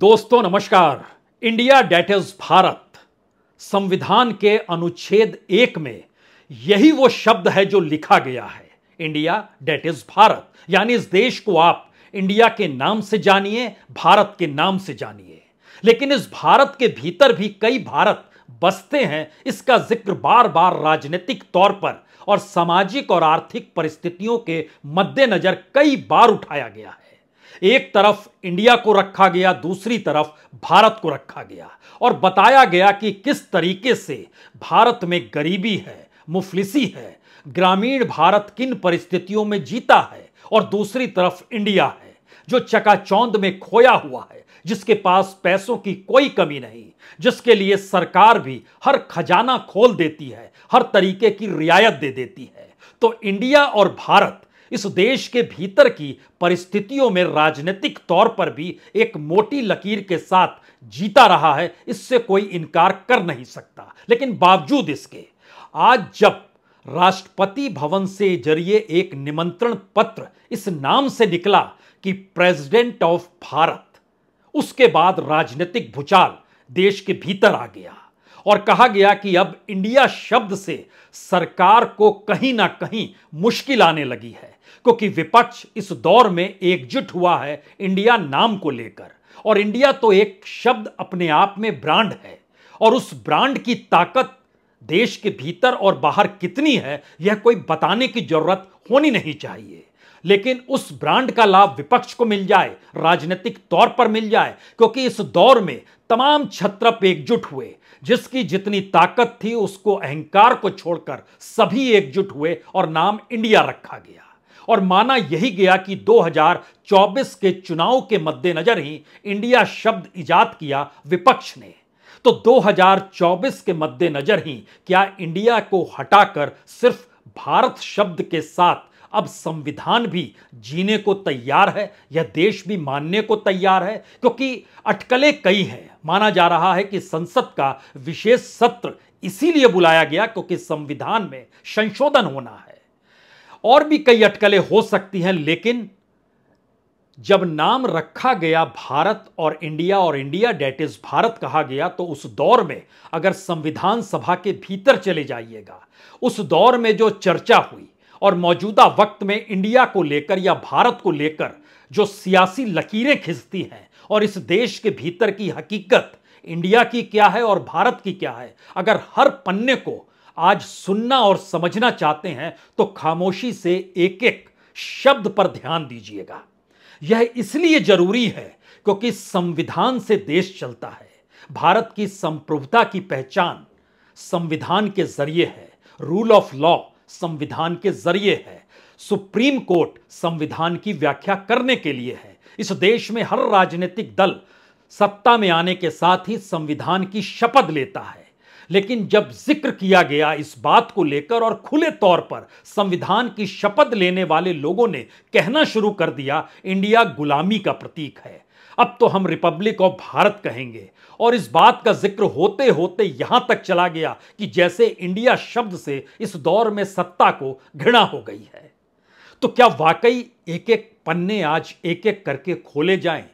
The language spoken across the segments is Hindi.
दोस्तों नमस्कार इंडिया डेट इज भारत संविधान के अनुच्छेद एक में यही वो शब्द है जो लिखा गया है इंडिया डेट इज भारत यानी इस देश को आप इंडिया के नाम से जानिए भारत के नाम से जानिए लेकिन इस भारत के भीतर भी कई भारत बसते हैं इसका जिक्र बार बार राजनीतिक तौर पर और सामाजिक और आर्थिक परिस्थितियों के मद्देनजर कई बार उठाया गया है एक तरफ इंडिया को रखा गया दूसरी तरफ भारत को रखा गया और बताया गया कि किस तरीके से भारत में गरीबी है मुफलिसी है ग्रामीण भारत किन परिस्थितियों में जीता है और दूसरी तरफ इंडिया है जो चकाचौंध में खोया हुआ है जिसके पास पैसों की कोई कमी नहीं जिसके लिए सरकार भी हर खजाना खोल देती है हर तरीके की रियायत दे देती है तो इंडिया और भारत इस देश के भीतर की परिस्थितियों में राजनीतिक तौर पर भी एक मोटी लकीर के साथ जीता रहा है इससे कोई इनकार कर नहीं सकता लेकिन बावजूद इसके आज जब राष्ट्रपति भवन से जरिए एक निमंत्रण पत्र इस नाम से निकला कि प्रेसिडेंट ऑफ भारत उसके बाद राजनीतिक भूचाल देश के भीतर आ गया और कहा गया कि अब इंडिया शब्द से सरकार को कहीं ना कहीं मुश्किल आने लगी है क्योंकि विपक्ष इस दौर में एकजुट हुआ है इंडिया नाम को लेकर और इंडिया तो एक शब्द अपने आप में ब्रांड है और उस ब्रांड की ताकत देश के भीतर और बाहर कितनी है यह कोई बताने की जरूरत होनी नहीं चाहिए लेकिन उस ब्रांड का लाभ विपक्ष को मिल जाए राजनीतिक तौर पर मिल जाए क्योंकि इस दौर में तमाम छत्रप एकजुट हुए जिसकी जितनी ताकत थी उसको अहंकार को छोड़कर सभी एकजुट हुए और नाम इंडिया रखा गया और माना यही गया कि 2024 के चुनाव के मद्देनजर ही इंडिया शब्द इजाद किया विपक्ष ने तो 2024 के मद्देनजर ही क्या इंडिया को हटाकर सिर्फ भारत शब्द के साथ अब संविधान भी जीने को तैयार है यह देश भी मानने को तैयार है क्योंकि अटकलें कई हैं माना जा रहा है कि संसद का विशेष सत्र इसीलिए बुलाया गया क्योंकि संविधान में संशोधन होना है और भी कई अटकलें हो सकती हैं लेकिन जब नाम रखा गया भारत और इंडिया और इंडिया डेट इज भारत कहा गया तो उस दौर में अगर संविधान सभा के भीतर चले जाइएगा उस दौर में जो चर्चा हुई और मौजूदा वक्त में इंडिया को लेकर या भारत को लेकर जो सियासी लकीरें खिंचती हैं और इस देश के भीतर की हकीकत इंडिया की क्या है और भारत की क्या है अगर हर पन्ने को आज सुनना और समझना चाहते हैं तो खामोशी से एक एक शब्द पर ध्यान दीजिएगा यह इसलिए जरूरी है क्योंकि संविधान से देश चलता है भारत की संप्रभुता की पहचान संविधान के जरिए है रूल ऑफ लॉ संविधान के जरिए है सुप्रीम कोर्ट संविधान की व्याख्या करने के लिए है इस देश में हर राजनीतिक दल सत्ता में आने के साथ ही संविधान की शपथ लेता है लेकिन जब जिक्र किया गया इस बात को लेकर और खुले तौर पर संविधान की शपथ लेने वाले लोगों ने कहना शुरू कर दिया इंडिया गुलामी का प्रतीक है अब तो हम रिपब्लिक ऑफ भारत कहेंगे और इस बात का जिक्र होते होते यहां तक चला गया कि जैसे इंडिया शब्द से इस दौर में सत्ता को घृणा हो गई है तो क्या वाकई एक एक पन्ने आज एक एक करके खोले जाएं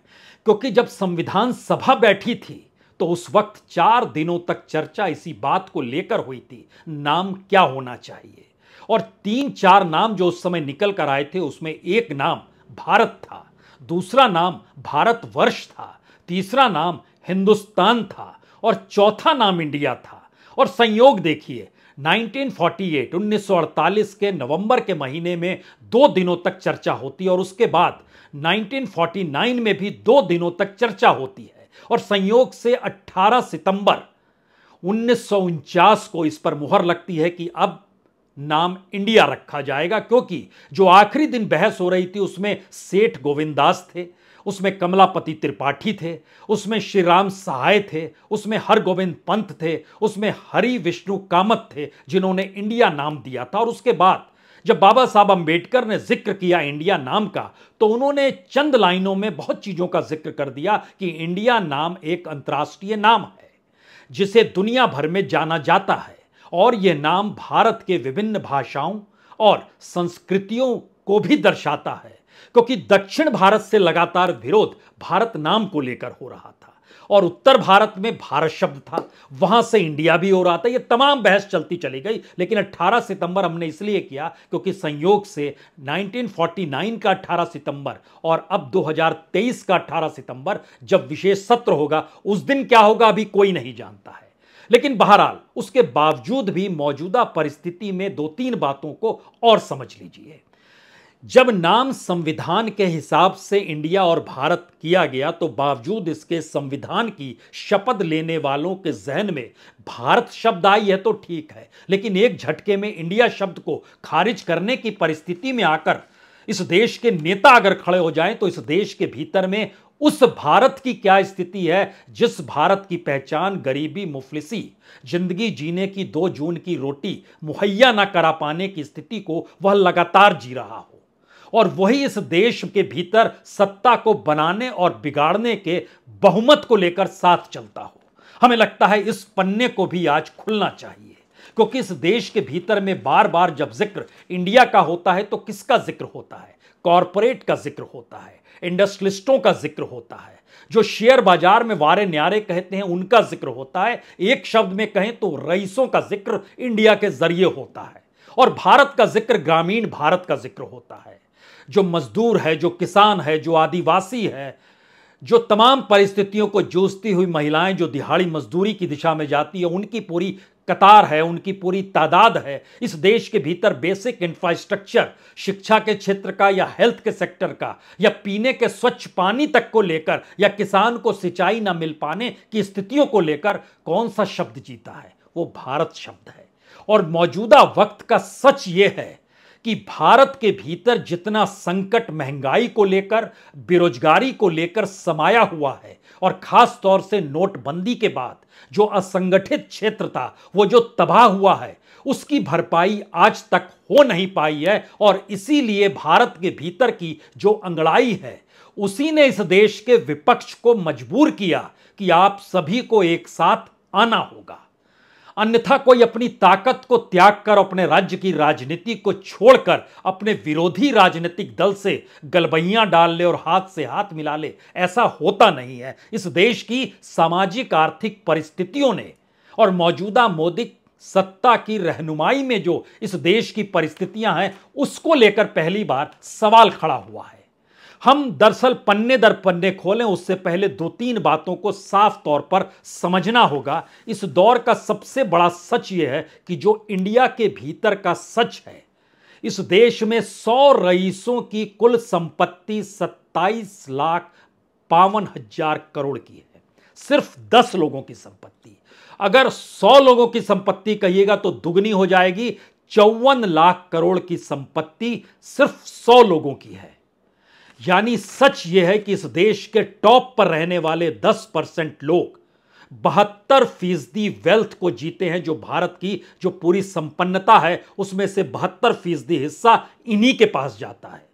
क्योंकि जब संविधान सभा बैठी थी तो उस वक्त चार दिनों तक चर्चा इसी बात को लेकर हुई थी नाम क्या होना चाहिए और तीन चार नाम जो उस समय निकल कर आए थे उसमें एक नाम भारत था दूसरा नाम भारतवर्ष था तीसरा नाम हिंदुस्तान था और चौथा नाम इंडिया था और संयोग देखिए 1948 1948 के नवंबर के महीने में दो दिनों तक चर्चा होती है और उसके बाद 1949 में भी दो दिनों तक चर्चा होती है और संयोग से 18 सितंबर उन्नीस को इस पर मुहर लगती है कि अब नाम इंडिया रखा जाएगा क्योंकि जो आखिरी दिन बहस हो रही थी उसमें सेठ गोविंदास थे उसमें कमलापति त्रिपाठी थे उसमें श्री राम सहाय थे उसमें हर गोविंद पंत थे उसमें हरि विष्णु कामत थे जिन्होंने इंडिया नाम दिया था और उसके बाद जब बाबा साहब अंबेडकर ने जिक्र किया इंडिया नाम का तो उन्होंने चंद लाइनों में बहुत चीज़ों का जिक्र कर दिया कि इंडिया नाम एक अंतर्राष्ट्रीय नाम है जिसे दुनिया भर में जाना जाता है और यह नाम भारत के विभिन्न भाषाओं और संस्कृतियों को भी दर्शाता है क्योंकि दक्षिण भारत से लगातार विरोध भारत नाम को लेकर हो रहा था और उत्तर भारत में भारत शब्द था वहां से इंडिया भी हो रहा था ये तमाम बहस चलती चली गई लेकिन 18 सितंबर हमने इसलिए किया क्योंकि संयोग से 1949 का 18 सितंबर और अब 2023 का 18 सितंबर जब विशेष सत्र होगा उस दिन क्या होगा अभी कोई नहीं जानता है लेकिन बहरहाल उसके बावजूद भी मौजूदा परिस्थिति में दो तीन बातों को और समझ लीजिए जब नाम संविधान के हिसाब से इंडिया और भारत किया गया तो बावजूद इसके संविधान की शपथ लेने वालों के जहन में भारत शब्द आई है तो ठीक है लेकिन एक झटके में इंडिया शब्द को खारिज करने की परिस्थिति में आकर इस देश के नेता अगर खड़े हो जाएं तो इस देश के भीतर में उस भारत की क्या स्थिति है जिस भारत की पहचान गरीबी मुफलिसी जिंदगी जीने की दो जून की रोटी मुहैया ना करा पाने की स्थिति को वह लगातार जी रहा हो और वही इस देश के भीतर सत्ता को बनाने और बिगाड़ने के बहुमत को लेकर साथ चलता हो हमें लगता है इस पन्ने को भी आज खुलना चाहिए क्योंकि इस देश के भीतर में बार बार जब जिक्र इंडिया का होता है तो किसका जिक्र होता है कॉरपोरेट का जिक्र होता है इंडस्ट्रिस्टों का जिक्र होता है जो शेयर बाजार में वारे न्यारे कहते हैं उनका जिक्र होता है एक शब्द में कहें तो रईसों का जिक्र इंडिया के जरिए होता है और भारत का जिक्र ग्रामीण भारत का जिक्र होता है जो मजदूर है जो किसान है जो आदिवासी है जो तमाम परिस्थितियों को जूझती हुई महिलाएं जो दिहाड़ी मजदूरी की दिशा में जाती है उनकी पूरी कतार है उनकी पूरी तादाद है इस देश के भीतर बेसिक इंफ्रास्ट्रक्चर शिक्षा के क्षेत्र का या हेल्थ के सेक्टर का या पीने के स्वच्छ पानी तक को लेकर या किसान को सिंचाई ना मिल पाने की स्थितियों को लेकर कौन सा शब्द जीता है वो भारत शब्द है और मौजूदा वक्त का सच ये है कि भारत के भीतर जितना संकट महंगाई को लेकर बेरोजगारी को लेकर समाया हुआ है और खास तौर से नोटबंदी के बाद जो असंगठित क्षेत्र था वो जो तबाह हुआ है उसकी भरपाई आज तक हो नहीं पाई है और इसीलिए भारत के भीतर की जो अंगड़ाई है उसी ने इस देश के विपक्ष को मजबूर किया कि आप सभी को एक साथ आना होगा अन्यथा कोई अपनी ताकत को त्याग कर अपने राज्य की राजनीति को छोड़कर अपने विरोधी राजनीतिक दल से गलबैयां डाल ले और हाथ से हाथ मिला ले ऐसा होता नहीं है इस देश की सामाजिक आर्थिक परिस्थितियों ने और मौजूदा मोदी सत्ता की रहनुमाई में जो इस देश की परिस्थितियां हैं उसको लेकर पहली बार सवाल खड़ा हुआ है हम दरअसल पन्ने दर पन्ने खोलें उससे पहले दो तीन बातों को साफ तौर पर समझना होगा इस दौर का सबसे बड़ा सच यह है कि जो इंडिया के भीतर का सच है इस देश में सौ रईसों की कुल संपत्ति सत्ताईस लाख बावन हजार करोड़ की है सिर्फ दस लोगों की संपत्ति अगर सौ लोगों की संपत्ति कहिएगा तो दुगनी हो जाएगी चौवन लाख करोड़ की संपत्ति सिर्फ सौ लोगों की है यानी सच यह है कि इस देश के टॉप पर रहने वाले 10 परसेंट लोग बहत्तर फीसदी वेल्थ को जीते हैं जो भारत की जो पूरी संपन्नता है उसमें से बहत्तर फीसदी हिस्सा इन्हीं के पास जाता है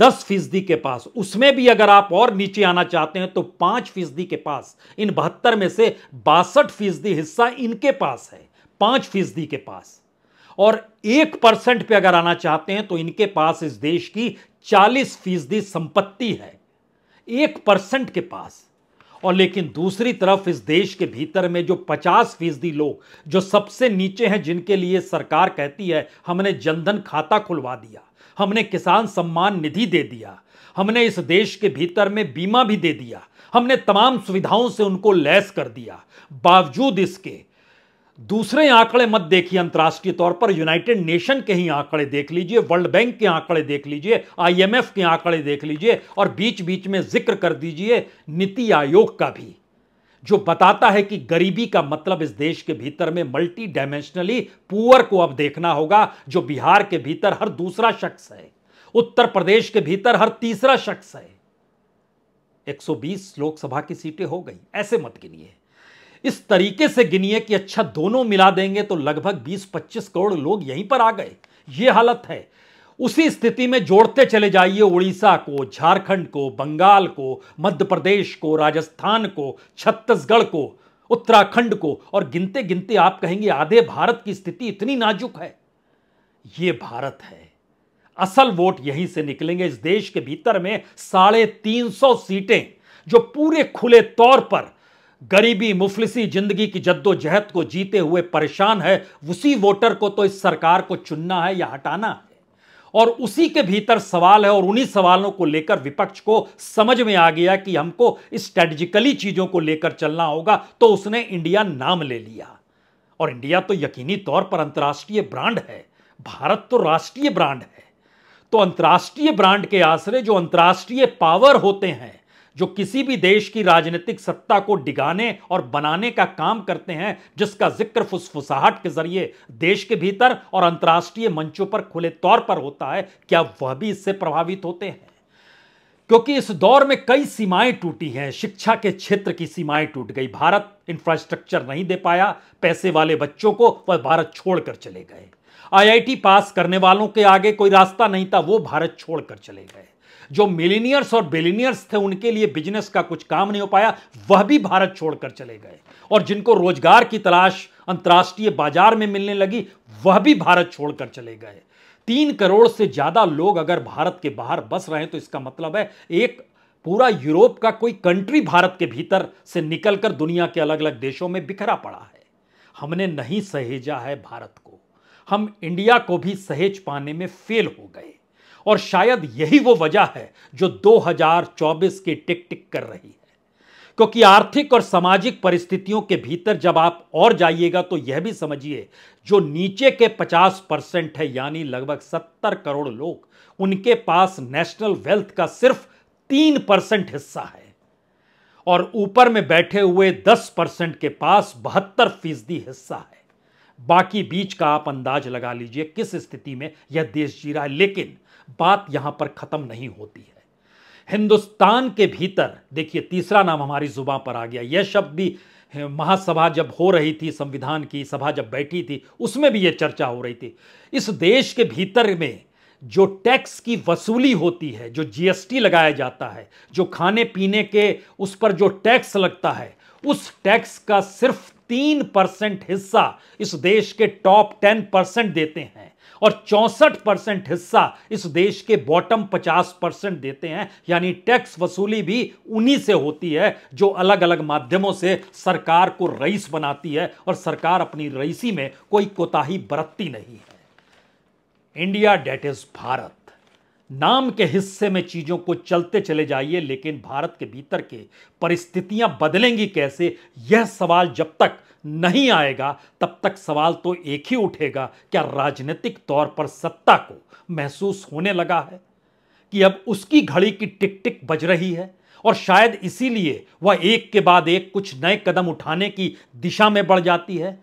दस फीसदी के पास उसमें भी अगर आप और नीचे आना चाहते हैं तो पांच फीसदी के पास इन बहत्तर में से बासठ फीसदी हिस्सा इनके पास है पांच फीसदी के पास और एक परसेंट पे अगर आना चाहते हैं तो इनके पास इस देश की चालीस फीसदी संपत्ति है एक परसेंट के पास और लेकिन दूसरी तरफ इस देश के भीतर में जो पचास फीसदी लोग जो सबसे नीचे हैं जिनके लिए सरकार कहती है हमने जनधन खाता खुलवा दिया हमने किसान सम्मान निधि दे दिया हमने इस देश के भीतर में बीमा भी दे दिया हमने तमाम सुविधाओं से उनको लैस कर दिया बावजूद इसके दूसरे आंकड़े मत देखिए अंतर्राष्ट्रीय तौर पर यूनाइटेड नेशन के ही आंकड़े देख लीजिए वर्ल्ड बैंक के आंकड़े देख लीजिए आईएमएफ के आंकड़े देख लीजिए और बीच बीच में जिक्र कर दीजिए नीति आयोग का भी जो बताता है कि गरीबी का मतलब इस देश के भीतर में मल्टी डायमेंशनली पुअर को अब देखना होगा जो बिहार के भीतर हर दूसरा शख्स है उत्तर प्रदेश के भीतर हर तीसरा शख्स है 120 लोकसभा की सीटें हो गई ऐसे मत गिनिए इस तरीके से गिनिए कि अच्छा दोनों मिला देंगे तो लगभग 20-25 करोड़ लोग यहीं पर आ गए ये हालत है उसी स्थिति में जोड़ते चले जाइए उड़ीसा को झारखंड को बंगाल को मध्य प्रदेश को राजस्थान को छत्तीसगढ़ को उत्तराखंड को और गिनते गिनते आप कहेंगे आधे भारत की स्थिति इतनी नाजुक है ये भारत है असल वोट यहीं से निकलेंगे इस देश के भीतर में साढ़े तीन सौ सीटें जो पूरे खुले तौर पर गरीबी मुफलिसी जिंदगी की जद्दोजहद को जीते हुए परेशान है उसी वोटर को तो इस सरकार को चुनना है या हटाना है और उसी के भीतर सवाल है और उन्हीं सवालों को लेकर विपक्ष को समझ में आ गया कि हमको स्ट्रेटजिकली चीजों को लेकर चलना होगा तो उसने इंडिया नाम ले लिया और इंडिया तो यकीनी तौर पर अंतर्राष्ट्रीय ब्रांड है भारत तो राष्ट्रीय ब्रांड है तो अंतर्राष्ट्रीय ब्रांड के आश्रय जो अंतर्राष्ट्रीय पावर होते हैं जो किसी भी देश की राजनीतिक सत्ता को डिगाने और बनाने का काम करते हैं जिसका जिक्र फुसफुसाहट के जरिए देश के भीतर और अंतर्राष्ट्रीय मंचों पर खुले तौर पर होता है क्या वह भी इससे प्रभावित होते हैं क्योंकि इस दौर में कई सीमाएं टूटी हैं शिक्षा के क्षेत्र की सीमाएं टूट गई भारत इंफ्रास्ट्रक्चर नहीं दे पाया पैसे वाले बच्चों को वह भारत छोड़कर चले गए आईआईटी पास करने वालों के आगे कोई रास्ता नहीं था वो भारत छोड़कर चले गए जो मिलीनियर्स और बिलीनियर्स थे उनके लिए बिजनेस का कुछ काम नहीं हो पाया वह भी भारत छोड़कर चले गए और जिनको रोजगार की तलाश अंतर्राष्ट्रीय बाजार में मिलने लगी वह भी भारत छोड़कर चले गए तीन करोड़ से ज़्यादा लोग अगर भारत के बाहर बस रहे हैं तो इसका मतलब है एक पूरा यूरोप का कोई कंट्री भारत के भीतर से निकलकर दुनिया के अलग अलग देशों में बिखरा पड़ा है हमने नहीं सहेजा है भारत को हम इंडिया को भी सहेज पाने में फेल हो गए और शायद यही वो वजह है जो 2024 की टिक टिक कर रही है क्योंकि आर्थिक और सामाजिक परिस्थितियों के भीतर जब आप और जाइएगा तो यह भी समझिए जो नीचे के 50 परसेंट है यानी लगभग 70 करोड़ लोग उनके पास नेशनल वेल्थ का सिर्फ तीन परसेंट हिस्सा है और ऊपर में बैठे हुए 10 परसेंट के पास बहत्तर फीसदी हिस्सा है बाकी बीच का आप अंदाज लगा लीजिए किस स्थिति में यह देश जी रहा है लेकिन बात यहां पर खत्म नहीं होती है हिंदुस्तान के भीतर देखिए तीसरा नाम हमारी जुबां पर आ गया यह शब्द भी महासभा जब हो रही थी संविधान की सभा जब बैठी थी उसमें भी यह चर्चा हो रही थी इस देश के भीतर में जो टैक्स की वसूली होती है जो जीएसटी लगाया जाता है जो खाने पीने के उस पर जो टैक्स लगता है उस टैक्स का सिर्फ तीन परसेंट हिस्सा इस देश के टॉप टेन परसेंट देते हैं और चौंसठ परसेंट हिस्सा इस देश के बॉटम पचास परसेंट देते हैं यानी टैक्स वसूली भी उन्हीं से होती है जो अलग अलग माध्यमों से सरकार को रईस बनाती है और सरकार अपनी रईसी में कोई कोताही बरतती नहीं है इंडिया डेट इज भारत नाम के हिस्से में चीज़ों को चलते चले जाइए लेकिन भारत के भीतर के परिस्थितियां बदलेंगी कैसे यह सवाल जब तक नहीं आएगा तब तक सवाल तो एक ही उठेगा क्या राजनीतिक तौर पर सत्ता को महसूस होने लगा है कि अब उसकी घड़ी की टिक टिक बज रही है और शायद इसीलिए वह एक के बाद एक कुछ नए कदम उठाने की दिशा में बढ़ जाती है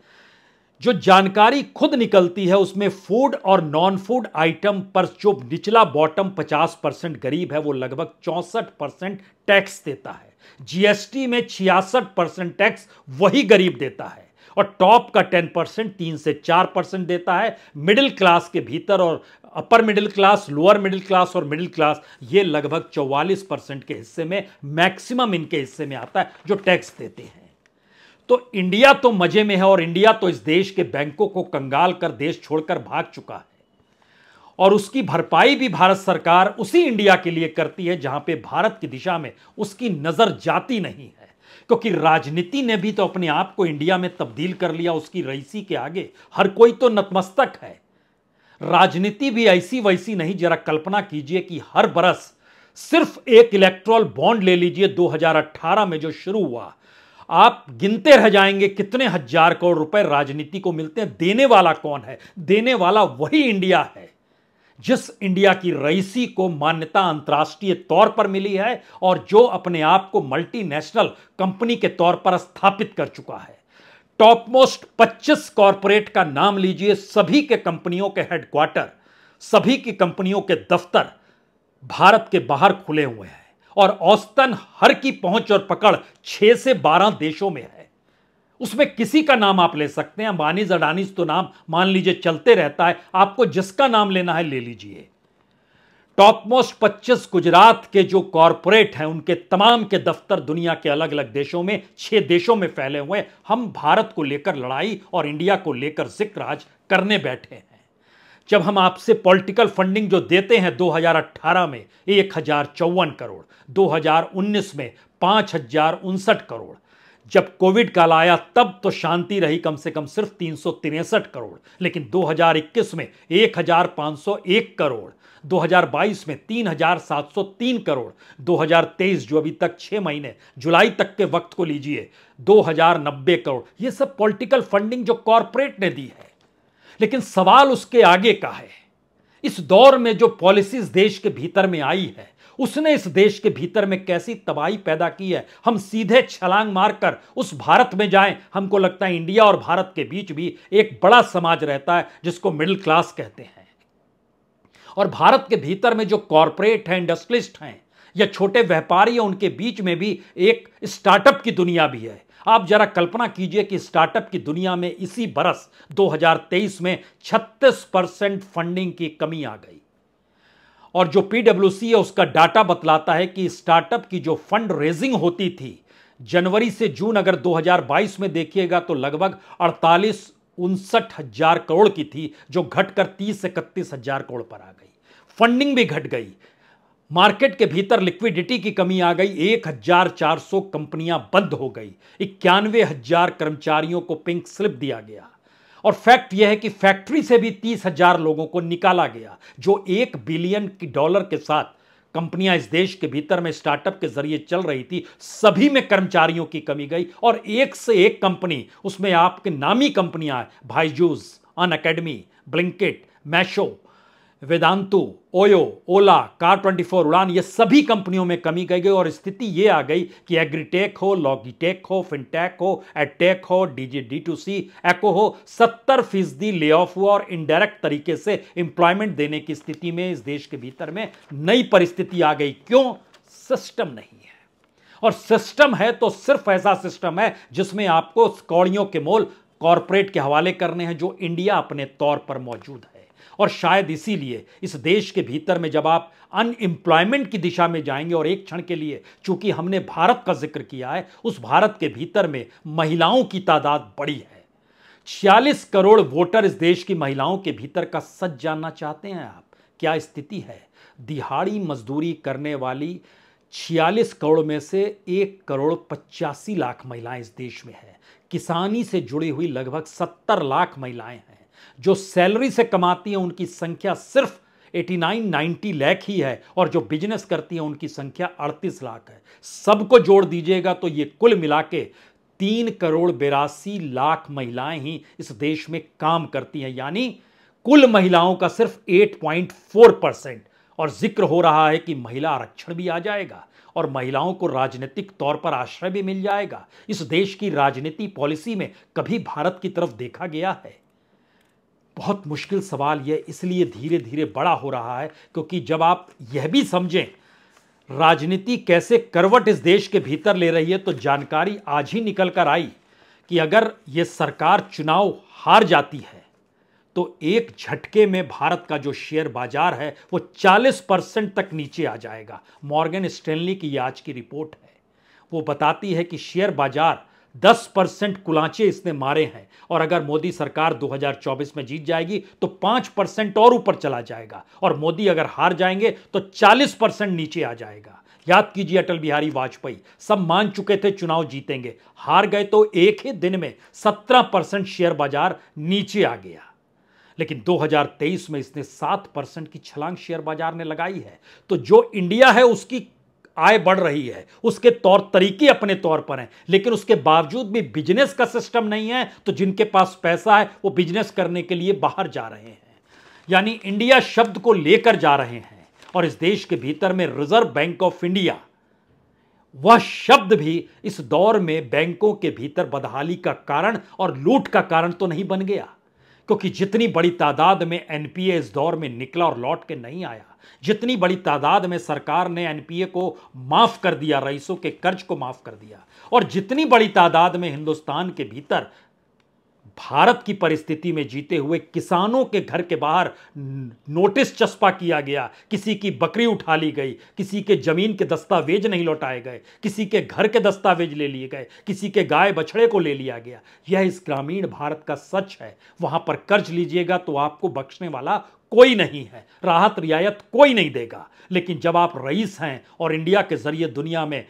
जो जानकारी खुद निकलती है उसमें फूड और नॉन फूड आइटम पर जो निचला बॉटम 50 परसेंट गरीब है वो लगभग चौंसठ परसेंट टैक्स देता है जीएसटी में छियासठ परसेंट टैक्स वही गरीब देता है और टॉप का 10 परसेंट तीन से चार परसेंट देता है मिडिल क्लास के भीतर और upper middle class lower middle class और मिडिल क्लास ये लगभग 44 परसेंट के हिस्से में मैक्सिमम इनके हिस्से में आता है जो टैक्स देते हैं तो इंडिया तो मजे में है और इंडिया तो इस देश के बैंकों को कंगाल कर देश छोड़कर भाग चुका है और उसकी भरपाई भी भारत सरकार उसी इंडिया के लिए करती है जहां पे भारत की दिशा में उसकी नजर जाती नहीं है क्योंकि राजनीति ने भी तो अपने आप को इंडिया में तब्दील कर लिया उसकी रईसी के आगे हर कोई तो नतमस्तक है राजनीति भी ऐसी वैसी नहीं जरा कल्पना कीजिए कि हर बरस सिर्फ एक इलेक्ट्रॉल बॉन्ड ले लीजिए 2018 में जो शुरू हुआ आप गिनते रह जाएंगे कितने हजार करोड़ रुपए राजनीति को मिलते हैं देने वाला कौन है देने वाला वही इंडिया है जिस इंडिया की रईसी को मान्यता अंतर्राष्ट्रीय तौर पर मिली है और जो अपने आप को मल्टीनेशनल कंपनी के तौर पर स्थापित कर चुका है टॉप मोस्ट 25 कॉरपोरेट का नाम लीजिए सभी के कंपनियों के हेडक्वार्टर सभी की कंपनियों के दफ्तर भारत के बाहर खुले हुए हैं और औस्तन हर की पहुंच और पकड़ छह से बारह देशों में है उसमें किसी का नाम आप ले सकते हैं अंबानीज अडानीज तो नाम मान लीजिए चलते रहता है आपको जिसका नाम लेना है ले लीजिए टॉप मोस्ट पच्चीस गुजरात के जो कॉरपोरेट हैं उनके तमाम के दफ्तर दुनिया के अलग अलग देशों में छह देशों में फैले हुए हम भारत को लेकर लड़ाई और इंडिया को लेकर जिक्र आज करने बैठे हैं जब हम आपसे पॉलिटिकल फंडिंग जो देते हैं 2018 में एक हजार चौवन करोड़ 2019 में पाँच हजार उनसठ करोड़ जब कोविड काल आया तब तो शांति रही कम से कम सिर्फ तीन सौ तिरसठ करोड़ लेकिन 2021 में एक हज़ार सौ एक करोड़ 2022 में 3703 करोड़ 2023 जो अभी तक छः महीने जुलाई तक के वक्त को लीजिए दो करोड़ ये सब पॉलिटिकल फंडिंग जो कॉरपोरेट ने दी है लेकिन सवाल उसके आगे का है इस दौर में जो पॉलिसीज देश के भीतर में आई है उसने इस देश के भीतर में कैसी तबाही पैदा की है हम सीधे छलांग मारकर उस भारत में जाएं हमको लगता है इंडिया और भारत के बीच भी एक बड़ा समाज रहता है जिसको मिडिल क्लास कहते हैं और भारत के भीतर में जो कॉरपोरेट हैं इंडस्ट्रियलिस्ट हैं या छोटे व्यापारी हैं उनके बीच में भी एक स्टार्टअप की दुनिया भी है आप जरा कल्पना कीजिए कि स्टार्टअप की दुनिया में इसी बरस 2023 में 36 परसेंट फंडिंग की कमी आ गई और जो पीडब्ल्यूसी है उसका डाटा बतलाता है कि स्टार्टअप की जो फंड रेजिंग होती थी जनवरी से जून अगर 2022 में देखिएगा तो लगभग अड़तालीस उनसठ हजार करोड़ की थी जो घटकर तीस इकतीस हजार करोड़ पर आ गई फंडिंग भी घट गई मार्केट के भीतर लिक्विडिटी की कमी आ गई 1,400 कंपनियां बंद हो गई इक्यानवे हजार कर्मचारियों को पिंक स्लिप दिया गया और फैक्ट यह है कि फैक्ट्री से भी 30,000 लोगों को निकाला गया जो एक बिलियन की डॉलर के साथ कंपनियां इस देश के भीतर में स्टार्टअप के जरिए चल रही थी सभी में कर्मचारियों की कमी गई और एक से एक कंपनी उसमें आपके नामी कंपनियां Byju's Unacademy Blinkit Meesho Vedantu OYO Ola car 24 Udaan ये सभी कंपनियों में कमी कही गई और स्थिति ये आ गई कि एग्रीटेक हो लॉगीटेक हो फिनटेक हो एटेक हो डीजी डी टू सी एको हो सत्तर फीसदी ले ऑफ हुआ और इनडायरेक्ट तरीके से इंप्लॉयमेंट देने की स्थिति में इस देश के भीतर में नई परिस्थिति आ गई क्यों सिस्टम नहीं है और सिस्टम है तो सिर्फ ऐसा सिस्टम है जिसमें आपको कौड़ियों के मोल कॉरपोरेट के हवाले करने हैं जो इंडिया अपने तौर पर मौजूद है और शायद इसीलिए इस देश के भीतर में जब आप अनएम्प्लॉयमेंट की दिशा में जाएंगे और एक क्षण के लिए चूंकि हमने भारत का जिक्र किया है उस भारत के भीतर में महिलाओं की तादाद बड़ी है छियालीस करोड़ वोटर इस देश की महिलाओं के भीतर का सच जानना चाहते हैं आप क्या स्थिति है दिहाड़ी मजदूरी करने वाली छियालीस करोड़ में से एक करोड़ पचासी लाख महिलाएं इस देश में हैं किसानी से जुड़ी हुई लगभग सत्तर लाख महिलाएं हैं जो सैलरी से कमाती हैं उनकी संख्या सिर्फ 89 90 लाख ही है और जो बिजनेस करती हैं उनकी संख्या 38 लाख है सबको जोड़ दीजिएगा तो ये कुल मिला के तीन करोड़ बेरासी लाख महिलाएं ही इस देश में काम करती हैं यानी कुल महिलाओं का सिर्फ 8.4 परसेंट और जिक्र हो रहा है कि महिला आरक्षण भी आ जाएगा और महिलाओं को राजनीतिक तौर पर आश्रय भी मिल जाएगा इस देश की राजनीति पॉलिसी में कभी भारत की तरफ देखा गया है बहुत मुश्किल सवाल यह इसलिए धीरे धीरे बड़ा हो रहा है क्योंकि जब आप यह भी समझें राजनीति कैसे करवट इस देश के भीतर ले रही है तो जानकारी आज ही निकल कर आई कि अगर ये सरकार चुनाव हार जाती है तो एक झटके में भारत का जो शेयर बाजार है वो 40 परसेंट तक नीचे आ जाएगा मॉर्गन स्टेनली की आज की रिपोर्ट है वो बताती है कि शेयर बाजार 10 परसेंट कुलांचे इसने मारे हैं और अगर मोदी सरकार 2024 में जीत जाएगी तो 5 परसेंट और ऊपर चला जाएगा और मोदी अगर हार जाएंगे तो 40 परसेंट नीचे आ जाएगा याद कीजिए अटल बिहारी वाजपेयी सब मान चुके थे चुनाव जीतेंगे हार गए तो एक ही दिन में 17 परसेंट शेयर बाजार नीचे आ गया लेकिन 2023 में इसने 7 परसेंट की छलांग शेयर बाजार ने लगाई है तो जो इंडिया है उसकी आय बढ़ रही है उसके तौर तरीके अपने तौर पर हैं लेकिन उसके बावजूद भी बिजनेस का सिस्टम नहीं है तो जिनके पास पैसा है वो बिजनेस करने के लिए बाहर जा रहे हैं यानी इंडिया शब्द को लेकर जा रहे हैं और इस देश के भीतर में रिजर्व बैंक ऑफ इंडिया वह शब्द भी इस दौर में बैंकों के भीतर बदहाली का कारण और लूट का कारण तो नहीं बन गया क्योंकि जितनी बड़ी तादाद में एनपीए इस दौर में निकला और लौट के नहीं आया जितनी बड़ी तादाद में सरकार ने एनपीए को माफ कर दिया रईसों के कर्ज को माफ कर दिया और जितनी बड़ी तादाद में हिंदुस्तान के भीतर भारत की परिस्थिति में जीते हुए किसानों के घर के बाहर नोटिस चस्पा किया गया किसी की बकरी उठा ली गई किसी के ज़मीन के दस्तावेज नहीं लौटाए गए किसी के घर के दस्तावेज ले लिए गए किसी के गाय बछड़े को ले लिया गया यह इस ग्रामीण भारत का सच है वहाँ पर कर्ज लीजिएगा तो आपको बख्शने वाला कोई नहीं है राहत रियायत कोई नहीं देगा लेकिन जब आप रईस हैं और इंडिया के जरिए दुनिया में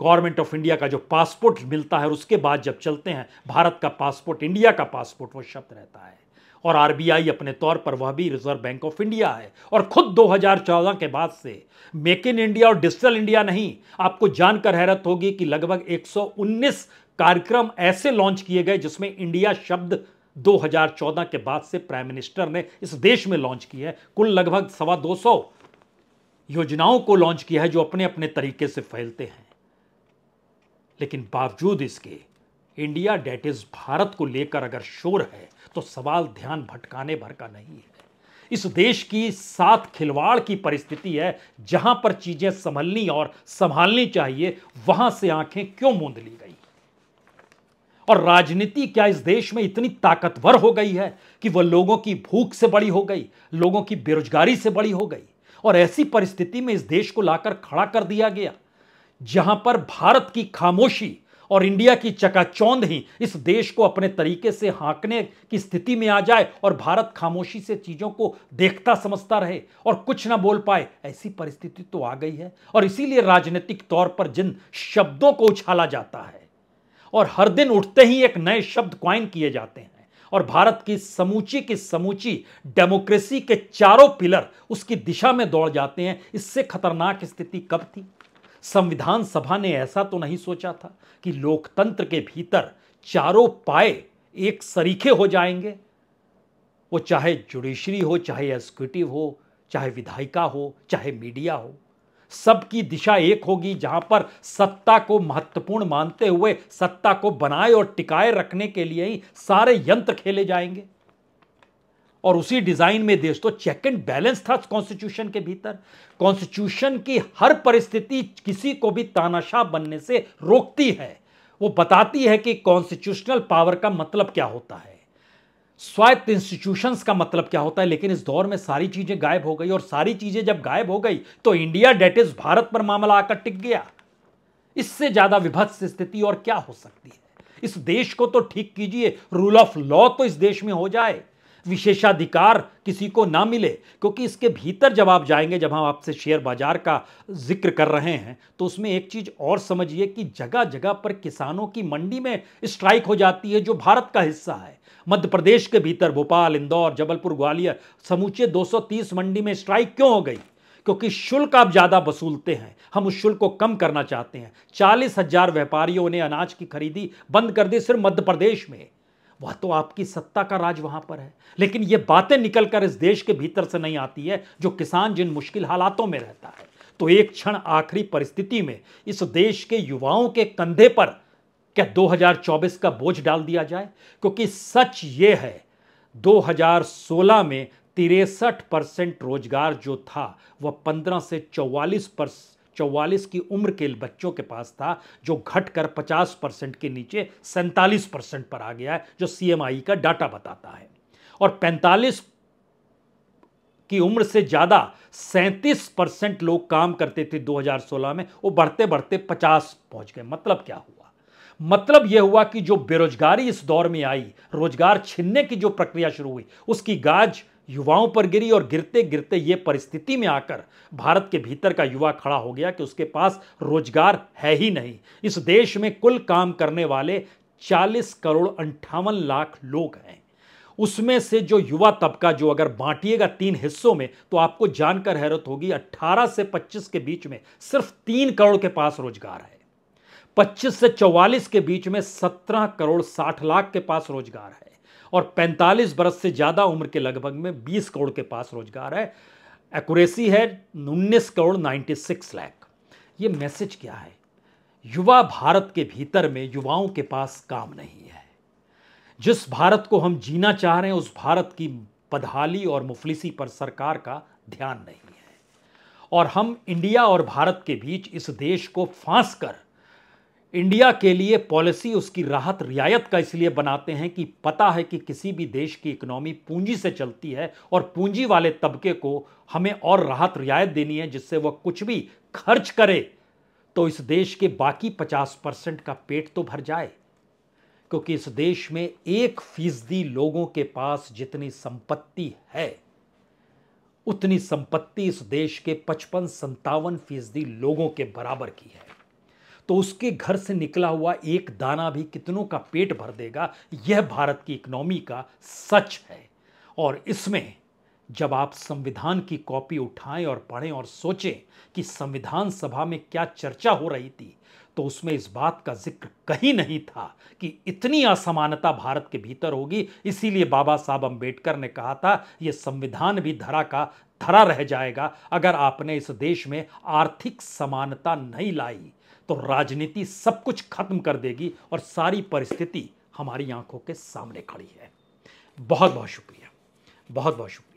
गवर्नमेंट ऑफ इंडिया का जो पासपोर्ट मिलता है और उसके बाद जब चलते हैं भारत का पासपोर्ट इंडिया का पासपोर्ट वो शब्द रहता है और आरबीआई अपने तौर पर वह भी रिजर्व बैंक ऑफ इंडिया है और खुद 2014 के बाद से मेक इन इंडिया और डिजिटल इंडिया नहीं आपको जानकर हैरत होगी कि लगभग 119 कार्यक्रम ऐसे लॉन्च किए गए जिसमें इंडिया शब्द 2014 के बाद से प्राइम मिनिस्टर ने इस देश में लॉन्च किया है कुल लगभग सवा दो योजनाओं को लॉन्च किया है जो अपने अपने तरीके से फैलते हैं लेकिन बावजूद इसके इंडिया डेट इज़ भारत को लेकर अगर शोर है तो सवाल ध्यान भटकाने भर का नहीं है इस देश की सात खिलवाड़ की परिस्थिति है जहां पर चीजें संभलनी और संभालनी चाहिए वहां से आंखें क्यों मूंद ली गई और राजनीति क्या इस देश में इतनी ताकतवर हो गई है कि वह लोगों की भूख से बड़ी हो गई लोगों की बेरोजगारी से बड़ी हो गई और ऐसी परिस्थिति में इस देश को लाकर खड़ा कर दिया गया जहां पर भारत की खामोशी और इंडिया की चकाचौंध ही इस देश को अपने तरीके से हाँकने की स्थिति में आ जाए और भारत खामोशी से चीज़ों को देखता समझता रहे और कुछ ना बोल पाए ऐसी परिस्थिति तो आ गई है और इसीलिए राजनीतिक तौर पर जिन शब्दों को उछाला जाता है और हर दिन उठते ही एक नए शब्द क्वाइन किए जाते हैं और भारत की समूची की समूची डेमोक्रेसी के चारों पिलर उसकी दिशा में दौड़ जाते हैं इससे खतरनाक स्थिति कब थी संविधान सभा ने ऐसा तो नहीं सोचा था कि लोकतंत्र के भीतर चारों पाए एक सरीखे हो जाएंगे वो चाहे जुडिशरी हो चाहे एग्जीक्यूटिव हो चाहे विधायिका हो चाहे मीडिया हो सबकी दिशा एक होगी जहां पर सत्ता को महत्वपूर्ण मानते हुए सत्ता को बनाए और टिकाए रखने के लिए ही सारे यंत्र खेले जाएंगे और उसी डिजाइन में देश तो चेक एंड बैलेंस था कॉन्स्टिट्यूशन के भीतर कॉन्स्टिट्यूशन की हर परिस्थिति किसी को भी तानाशाह बनने से रोकती है वो बताती है कि कॉन्स्टिट्यूशनल पावर का मतलब क्या होता है स्वायत्त इंस्टीट्यूशंस का मतलब क्या होता है लेकिन इस दौर में सारी चीजें गायब हो गई और सारी चीजें जब गायब हो गई तो इंडिया डेट इज भारत पर मामला आकर टिक गया इससे ज्यादा विभत्स स्थिति और क्या हो सकती है इस देश को तो ठीक कीजिए रूल ऑफ लॉ तो इस देश में हो जाए विशेषाधिकार किसी को ना मिले क्योंकि इसके भीतर जब आप जाएंगे जब हम आपसे शेयर बाजार का जिक्र कर रहे हैं तो उसमें एक चीज़ और समझिए कि जगह जगह पर किसानों की मंडी में स्ट्राइक हो जाती है जो भारत का हिस्सा है मध्य प्रदेश के भीतर भोपाल इंदौर जबलपुर ग्वालियर समूचे 230 मंडी में स्ट्राइक क्यों हो गई क्योंकि शुल्क आप ज़्यादा वसूलते हैं हम उस शुल्क को कम करना चाहते हैं चालीस हजार व्यापारियों ने अनाज की खरीदी बंद कर दी सिर्फ मध्य प्रदेश में वह तो आपकी सत्ता का राज वहां पर है लेकिन ये बातें निकलकर इस देश के भीतर से नहीं आती है जो किसान जिन मुश्किल हालातों में रहता है तो एक क्षण आखिरी परिस्थिति में इस देश के युवाओं के कंधे पर क्या 2024 का बोझ डाल दिया जाए क्योंकि सच ये है 2016 में तिरसठ परसेंट रोजगार जो था वह 15 से 44 परसेंट 44 की उम्र के बच्चों के पास था जो घटकर 50 परसेंट के नीचे सैंतालीस परसेंट पर आ गया है जो सीएमआई का डाटा बताता है और 45 की उम्र से ज़्यादा 37 परसेंट लोग काम करते थे 2016 में वो बढ़ते बढ़ते 50 पहुंच गए मतलब क्या हुआ मतलब यह हुआ कि जो बेरोजगारी इस दौर में आई रोजगार छीनने की जो प्रक्रिया शुरू हुई उसकी गाज युवाओं पर गिरी और गिरते गिरते ये परिस्थिति में आकर भारत के भीतर का युवा खड़ा हो गया कि उसके पास रोजगार है ही नहीं इस देश में कुल काम करने वाले 40 करोड़ अंठावन लाख लोग हैं उसमें से जो युवा तबका जो अगर बांटिएगा तीन हिस्सों में तो आपको जानकर हैरत होगी 18 से 25 के बीच में सिर्फ तीन करोड़ के पास रोजगार है 25 से 44 के बीच में 17 करोड़ 60 लाख के पास रोजगार है और 45 बरस से ज़्यादा उम्र के लगभग में 20 करोड़ के पास रोजगार है एक्यूरेसी है उन्नीस करोड़ 96 लाख ये मैसेज क्या है युवा भारत के भीतर में युवाओं के पास काम नहीं है जिस भारत को हम जीना चाह रहे हैं उस भारत की बदहाली और मुफलिसी पर सरकार का ध्यान नहीं है और हम इंडिया और भारत के बीच इस देश को फांस कर इंडिया के लिए पॉलिसी उसकी राहत रियायत का इसलिए बनाते हैं कि पता है कि किसी भी देश की इकोनॉमी पूंजी से चलती है और पूंजी वाले तबके को हमें और राहत रियायत देनी है जिससे वह कुछ भी खर्च करे तो इस देश के बाकी पचास परसेंट का पेट तो भर जाए क्योंकि इस देश में एक फीसदी लोगों के पास जितनी संपत्ति है उतनी संपत्ति इस देश के पचपन संतावन फीसदी लोगों के बराबर की है तो उसके घर से निकला हुआ एक दाना भी कितनों का पेट भर देगा यह भारत की इकनॉमी का सच है और इसमें जब आप संविधान की कॉपी उठाएं और पढ़ें और सोचें कि संविधान सभा में क्या चर्चा हो रही थी तो उसमें इस बात का जिक्र कहीं नहीं था कि इतनी असमानता भारत के भीतर होगी इसीलिए बाबा साहब अंबेडकर ने कहा था यह संविधान भी धरा का धरा रह जाएगा अगर आपने इस देश में आर्थिक समानता नहीं लाई तो राजनीति सब कुछ खत्म कर देगी और सारी परिस्थिति हमारी आंखों के सामने खड़ी है बहुत बहुत शुक्रिया बहुत बहुत शुक्रिया